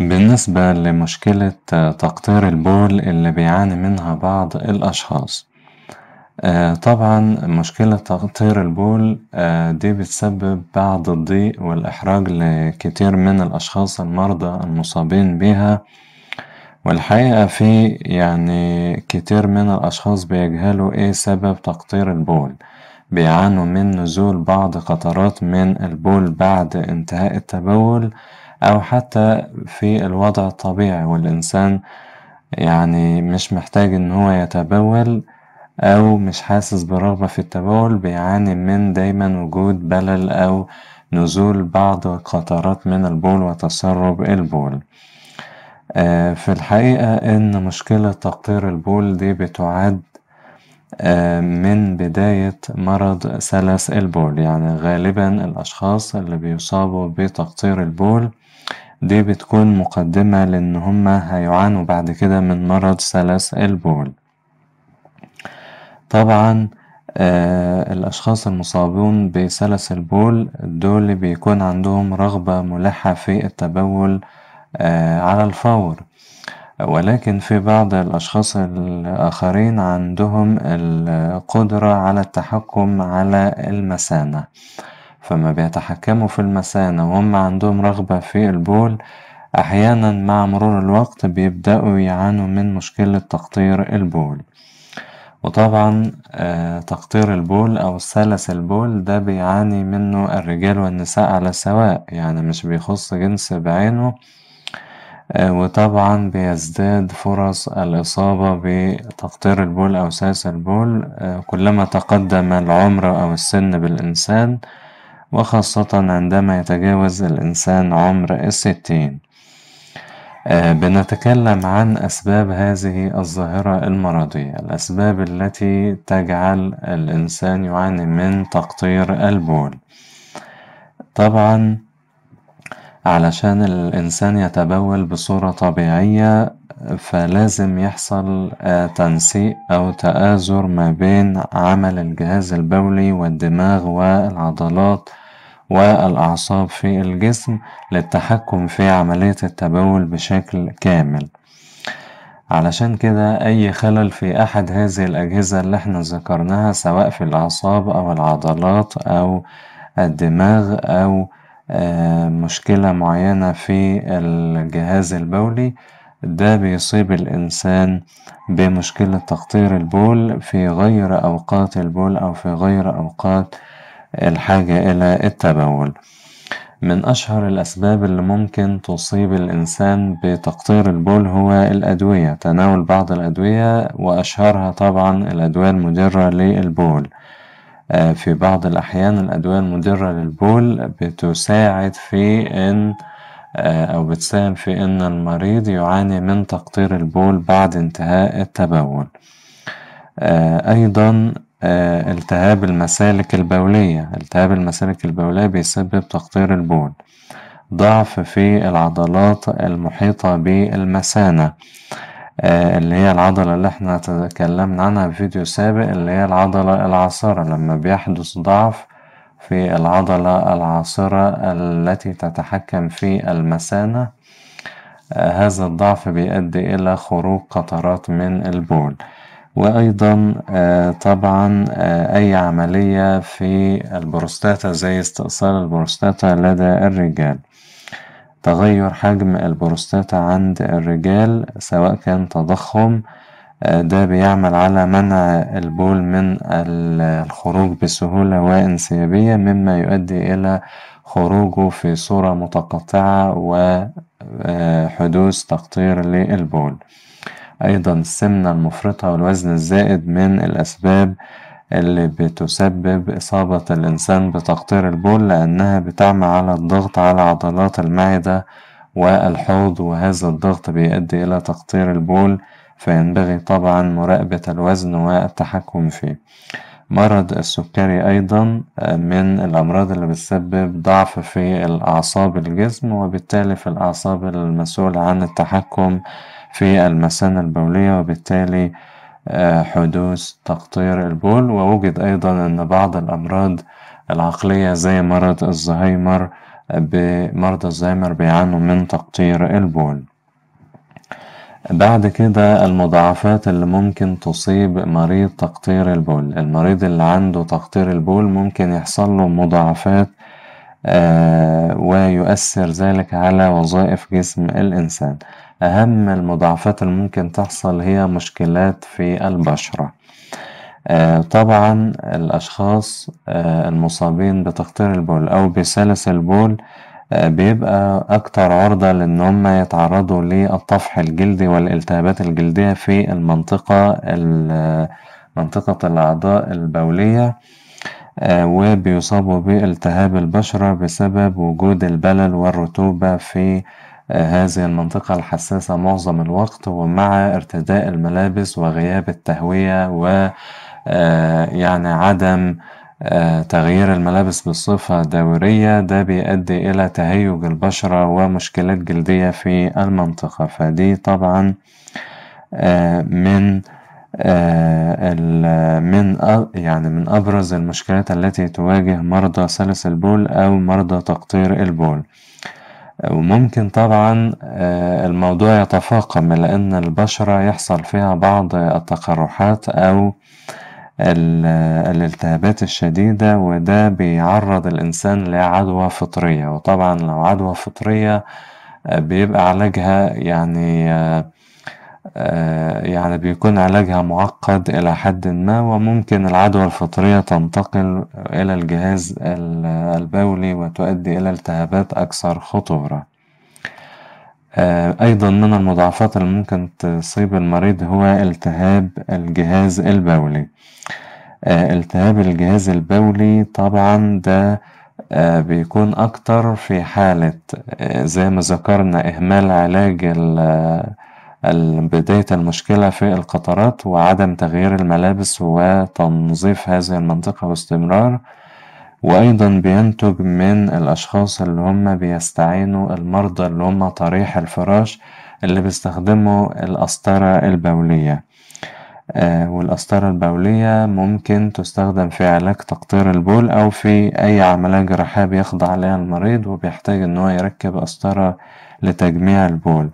بالنسبة لمشكلة آه، تقطير البول اللي بيعاني منها بعض الأشخاص آه، طبعا مشكلة تقطير البول آه، دي بتسبب بعض الضيق والإحراج لكتير من الأشخاص المرضى المصابين بيها والحقيقة في يعني كتير من الأشخاص بيجهلوا إيه سبب تقطير البول بيعانوا من نزول بعض قطرات من البول بعد انتهاء التبول أو حتى في الوضع الطبيعي والإنسان يعني مش محتاج إن هو يتبول أو مش حاسس برغبة في التبول بيعاني من دايما وجود بلل أو نزول بعض القطرات من البول وتسرب البول آه، في الحقيقة إن مشكلة تقطير البول دي بتعد آه، من بداية مرض سلس البول يعني غالبا الأشخاص اللي بيصابوا بتقطير البول دي بتكون مقدمة لأن هما هيعانوا بعد كده من مرض سلس البول طبعا آه الأشخاص المصابون بسلس البول دول بيكون عندهم رغبة ملحة في التبول آه على الفور ولكن في بعض الأشخاص الآخرين عندهم القدرة على التحكم على المثانة فما بيتحكموا في المثانة وهم عندهم رغبة في البول أحيانا مع مرور الوقت بيبدأوا يعانوا من مشكلة تقطير البول وطبعا آه، تقطير البول أو سلس البول ده بيعاني منه الرجال والنساء على سواء يعني مش بيخص جنس بعينه آه، وطبعا بيزداد فرص الإصابة بتقطير البول أو سلس البول آه، كلما تقدم العمر أو السن بالإنسان وخاصة عندما يتجاوز الإنسان عمر الستين آه، بنتكلم عن أسباب هذه الظاهرة المرضية الأسباب التي تجعل الإنسان يعاني من تقطير البول طبعا علشان الإنسان يتبول بصورة طبيعية فلازم يحصل آه، تنسيق أو تآزر ما بين عمل الجهاز البولي والدماغ والعضلات والأعصاب في الجسم للتحكم في عملية التبول بشكل كامل علشان كده أي خلل في أحد هذه الأجهزة اللي احنا ذكرناها سواء في الأعصاب أو العضلات أو الدماغ أو آه، مشكلة معينة في الجهاز البولي ده بيصيب الإنسان بمشكلة تقطير البول في غير أوقات البول أو في غير أوقات الحاجة إلى التبول من أشهر الأسباب اللي ممكن تصيب الإنسان بتقطير البول هو الأدوية تناول بعض الأدوية وأشهرها طبعا الأدوية المدرة للبول آه، في بعض الأحيان الأدوية المدرة للبول بتساعد في إن آه، أو بتساهم في إن المريض يعاني من تقطير البول بعد انتهاء التبول آه، أيضا التهاب المسالك البولية التهاب المسالك البولية بيسبب تقطير البول ضعف في العضلات المحيطة بالمثانة آه، اللي هي العضلة اللي احنا تكلمنا عنها في فيديو سابق اللي هي العضلة العاصرة لما بيحدث ضعف في العضلة العاصرة التي تتحكم في المثانة آه، هذا الضعف بيؤدي إلى خروج قطرات من البول وأيضا آه، طبعا أي عملية في البروستاتا زي استئصال البروستاتا لدى الرجال تغير حجم البروستاتا عند الرجال سواء كان تضخم آه، ده بيعمل على منع البول من الخروج بسهولة وانسيابية مما يؤدي إلى خروجه في صورة متقطعة وحدوث آه، تقطير للبول أيضا السمنة المفرطة والوزن الزائد من الأسباب اللي بتسبب إصابة الإنسان بتقطير البول لأنها بتعمل على الضغط على عضلات المعدة والحوض وهذا الضغط بيؤدي إلى تقطير البول فينبغي طبعا مراقبة الوزن والتحكم فيه مرض السكري أيضا آه، من الأمراض اللي بتسبب ضعف في الأعصاب الجسم وبالتالي في الأعصاب المسؤولة عن التحكم في المثانة البولية وبالتالي آه، حدوث تقطير البول ووجد أيضا أن بعض الأمراض العقلية زي مرض الزهايمر بمرض الزهايمر بيعانوا من تقطير البول بعد كده المضاعفات اللي ممكن تصيب مريض تقطير البول المريض اللي عنده تقطير البول ممكن يحصل له مضاعفات آه، ويؤثر ذلك على وظائف جسم الإنسان أهم المضاعفات اللي ممكن تحصل هي مشكلات في البشرة آه، طبعا الأشخاص آه، المصابين بتقطير البول أو بسلس البول بيبقى أكتر عرضة لأن هم يتعرضوا للطفح الجلدي والالتهابات الجلدية في المنطقة منطقة الأعضاء البولية وبيصابوا بالتهاب البشرة بسبب وجود البلل والرطوبة في آه، هذه المنطقة الحساسة معظم الوقت ومع ارتداء الملابس وغياب التهوية و آه، يعني عدم آه، تغيير الملابس بصفة دورية ده بيؤدي إلى تهيج البشرة ومشكلات جلدية في المنطقة فدي طبعا من آه، من يعني من أبرز المشكلات التي تواجه مرضى سلس البول أو مرضى تقطير البول وممكن طبعا آه، الموضوع يتفاقم لأن البشرة يحصل فيها بعض التقرحات أو الالتهابات الشديدة وده بيعرض الإنسان لعدوى فطرية وطبعا لو عدوى فطرية آه، بيبقى علاجها يعني آه، يعني بيكون علاجها معقد إلى حد ما وممكن العدوى الفطرية تنتقل إلى الجهاز البولي وتؤدي إلى التهابات أكثر خطورة آه، أيضا من المضاعفات اللي ممكن تصيب المريض هو التهاب الجهاز البولي آه، التهاب الجهاز البولي طبعا ده بيكون أكتر في حالة زي ما ذكرنا إهمال علاج بداية المشكلة في القطرات وعدم تغيير الملابس وتنظيف هذه المنطقة باستمرار وأيضا بينتج من الأشخاص اللي هم بيستعينوا المرضى اللي هم طريح الفراش اللي بيستخدموا القسطرة البولية آه والقسطرة البولية ممكن تستخدم في علاج تقطير البول أو في أي عملية جراحية بيخضع عليها المريض وبيحتاج إن هو يركب قسطرة لتجميع البول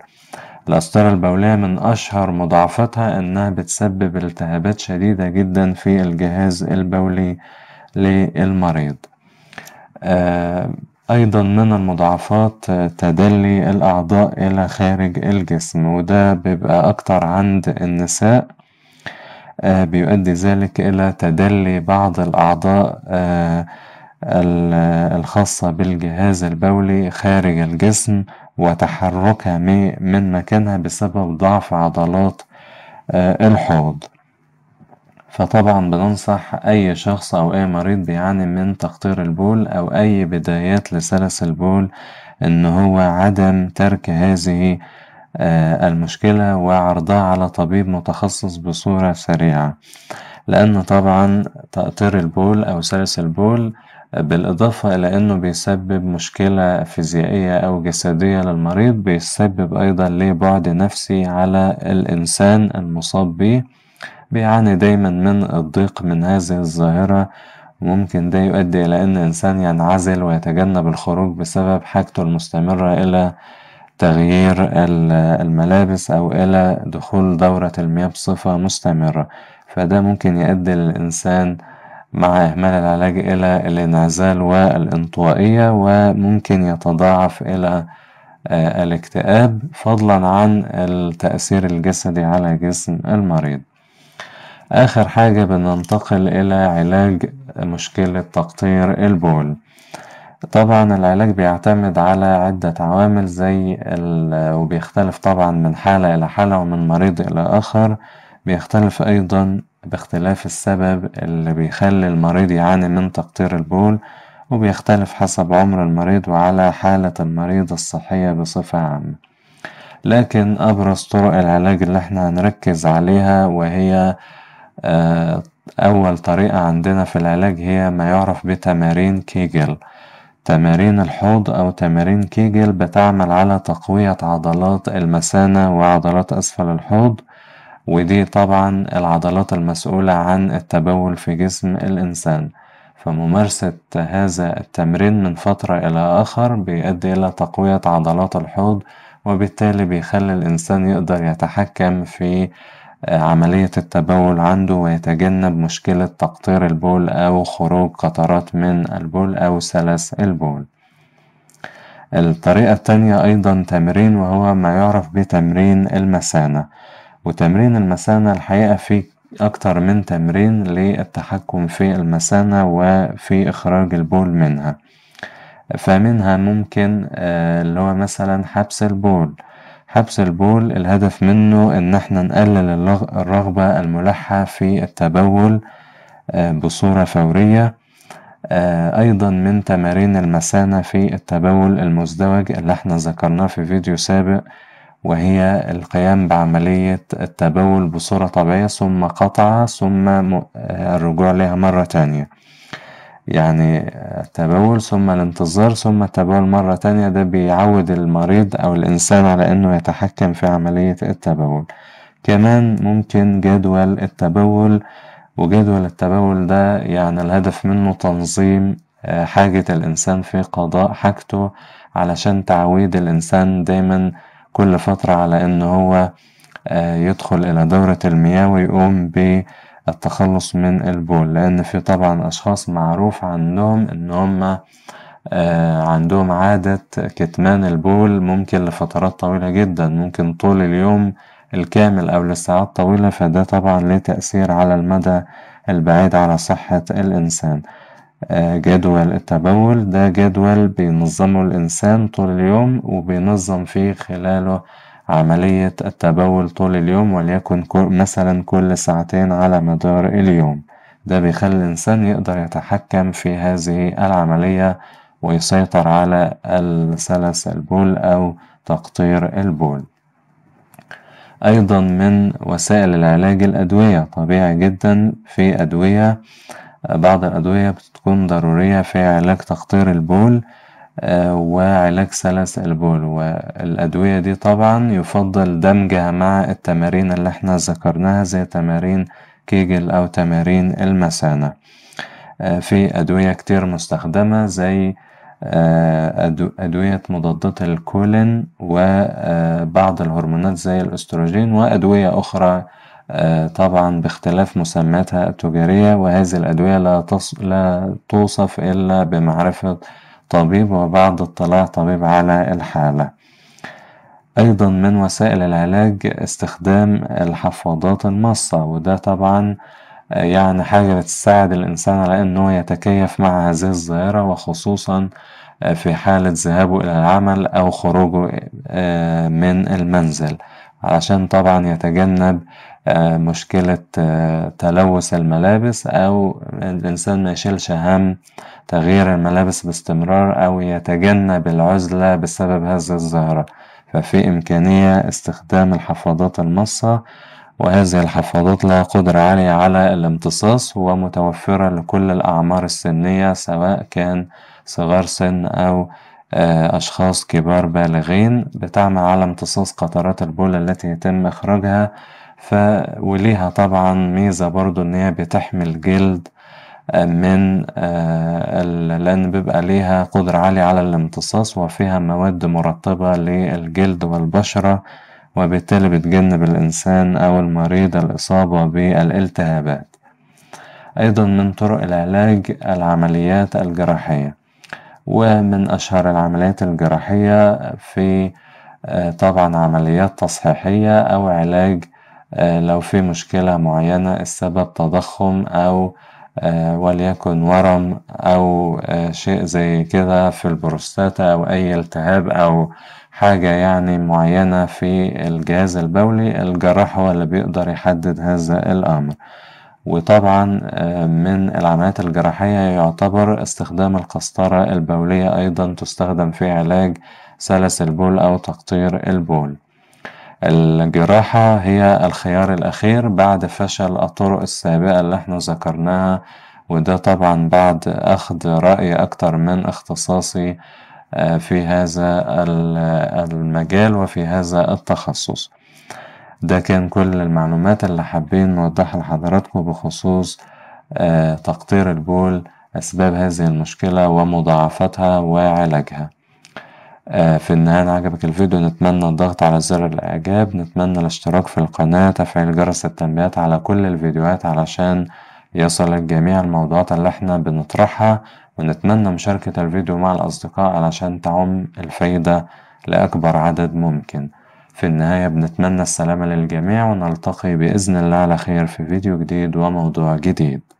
الأسطرة البولية من أشهر مضاعفاتها إنها بتسبب التهابات شديدة جدا في الجهاز البولي للمريض آه، أيضا من المضاعفات تدلي الأعضاء إلى خارج الجسم وده بيبقى أكتر عند النساء آه، بيؤدي ذلك إلى تدلي بعض الأعضاء آه، الخاصة بالجهاز البولي خارج الجسم وتحركها من مكانها بسبب ضعف عضلات آه، الحوض فطبعا بننصح أي شخص أو أي مريض بيعاني من تقطير البول أو أي بدايات لسلس البول إن هو عدم ترك هذه آه، المشكلة وعرضها على طبيب متخصص بصورة سريعة لأن طبعا تقطير البول أو سلس البول بالإضافة إلى أنه بيسبب مشكلة فيزيائية أو جسدية للمريض بيسبب أيضا ليه بعد نفسي على الإنسان المصاب به بيعاني دايما من الضيق من هذه الظاهرة ممكن ده يؤدي إلى أن الإنسان ينعزل ويتجنب الخروج بسبب حاجته المستمرة إلى تغيير الملابس أو إلى دخول دورة المياه بصفة مستمرة فده ممكن يؤدي للإنسان مع إهمال العلاج إلى الانعزال والانطوائية وممكن يتضاعف إلى آه، الاكتئاب فضلا عن التأثير الجسدي على جسم المريض آخر حاجة بننتقل إلى علاج مشكلة تقطير البول طبعا العلاج بيعتمد على عدة عوامل زي وبيختلف طبعا من حالة إلى حالة ومن مريض إلى آخر بيختلف أيضا باختلاف السبب اللي بيخلي المريض يعاني من تقطير البول وبيختلف حسب عمر المريض وعلى حالة المريض الصحية بصفة عامة لكن أبرز طرق العلاج اللي احنا هنركز عليها وهي آه، أول طريقة عندنا في العلاج هي ما يعرف بتمارين كيجل تمارين الحوض أو تمارين كيجل بتعمل على تقوية عضلات المثانة وعضلات أسفل الحوض ودي طبعا العضلات المسؤولة عن التبول في جسم الإنسان فممارسة هذا التمرين من فترة إلى آخر بيؤدي إلى تقوية عضلات الحوض وبالتالي بيخلي الإنسان يقدر يتحكم في عملية التبول عنده ويتجنب مشكلة تقطير البول أو خروج قطرات من البول أو سلس البول الطريقة التانية أيضا تمرين وهو ما يعرف بتمرين المثانة وتمرين المثانة الحقيقة في أكتر من تمرين للتحكم في المثانة وفي إخراج البول منها فمنها ممكن آه، اللي هو مثلا حبس البول حبس البول الهدف منه ان احنا نقلل الرغبة الملحة في التبول آه، بصورة فورية آه، ايضا من تمارين المثانة في التبول المزدوج اللي احنا ذكرناه في فيديو سابق وهي القيام بعملية التبول بصورة طبيعية ثم قطعها ثم الرجوع لها مرة تانية يعني التبول ثم الانتظار ثم التبول مرة تانية ده بيعود المريض أو الإنسان على إنه يتحكم في عملية التبول كمان ممكن جدول التبول وجدول التبول ده يعني الهدف منه تنظيم آه، حاجة الإنسان في قضاء حاجته علشان تعويد الإنسان دايما كل فترة على إن هو آه، يدخل إلى دورة المياه ويقوم بالتخلص من البول لأن في طبعا أشخاص معروف عندهم إن هما آه، عندهم عادة كتمان البول ممكن لفترات طويلة جدا ممكن طول اليوم الكامل أو لساعات طويلة فده طبعا ليه تأثير على المدى البعيد على صحة الإنسان جدول التبول ده جدول بينظمه الإنسان طول اليوم وبينظم فيه خلاله عملية التبول طول اليوم وليكن مثلا كل ساعتين على مدار اليوم ده بيخلي الإنسان يقدر يتحكم في هذه العملية ويسيطر على السلس البول أو تقطير البول أيضا من وسائل العلاج الأدوية طبيعي جدا في أدوية بعض الأدوية بتكون ضرورية في علاج تقطير البول آه، وعلاج سلس البول والأدوية دي طبعا يفضل دمجها مع التمارين اللي احنا ذكرناها زي تمارين كيجل أو تمارين المثانة آه، في أدوية كتير مستخدمة زي آه، أدوية مضادات الكولين وبعض الهرمونات زي الأستروجين وأدوية أخرى آه، طبعا باختلاف مسمياتها التجارية وهذه الأدوية لا, تص... لا توصف إلا بمعرفة طبيب وبعد اطلاع طبيب على الحالة أيضا من وسائل العلاج استخدام الحفاضات المصة وده طبعا آه، يعني حاجة بتساعد الإنسان على أنه يتكيف مع هذه الظاهرة وخصوصا آه، في حالة ذهابه إلى العمل أو خروجه من المنزل علشان طبعا يتجنب آه، مشكلة آه، تلوث الملابس أو الإنسان ما يشيلش هم تغيير الملابس باستمرار أو يتجنب العزلة بسبب هذه الظاهرة ففي إمكانية استخدام الحفاضات المصة وهذه الحفاضات لها قدرة عالية على الامتصاص ومتوفرة لكل الأعمار السنية سواء كان صغار سن أو آه، أشخاص كبار بالغين بتعمل على امتصاص قطرات البول التي يتم إخراجها ف وليها طبعا ميزة برضو إن هي بتحمي الجلد آه، من آه، لأن بيبقى ليها قدرة عالية على الامتصاص وفيها مواد مرطبة للجلد والبشرة وبالتالي بتجنب الإنسان أو المريض الإصابة بالالتهابات أيضا من طرق العلاج العمليات الجراحية ومن أشهر العمليات الجراحية في آه، طبعا عمليات تصحيحية أو علاج آه، لو في مشكلة معينة السبب تضخم أو آه، وليكن ورم أو شيء زي كده في البروستاتا أو أي التهاب أو حاجة يعني معينة في الجهاز البولي الجراح هو اللي بيقدر يحدد هذا الأمر. وطبعا آه، من العمليات الجراحية يعتبر استخدام القسطرة البولية أيضا تستخدم في علاج سلس البول أو تقطير البول الجراحة هي الخيار الأخير بعد فشل الطرق السابقة اللي احنا ذكرناها وده طبعا بعد أخذ رأي أكتر من اختصاصي آه، في هذا المجال وفي هذا التخصص ده كان كل المعلومات اللي حابين نوضحها لحضراتكم بخصوص آه، تقطير البول أسباب هذه المشكلة ومضاعفاتها وعلاجها آه، في النهاية إن عجبك الفيديو نتمنى الضغط على زر الإعجاب نتمنى الاشتراك في القناة تفعيل جرس التنبيهات على كل الفيديوهات علشان يصل جميع الموضوعات اللي احنا بنطرحها ونتمنى مشاركة الفيديو مع الأصدقاء علشان تعم الفايدة لأكبر عدد ممكن في النهاية بنتمنى السلامة للجميع ونلتقي بإذن الله على خير في فيديو جديد وموضوع جديد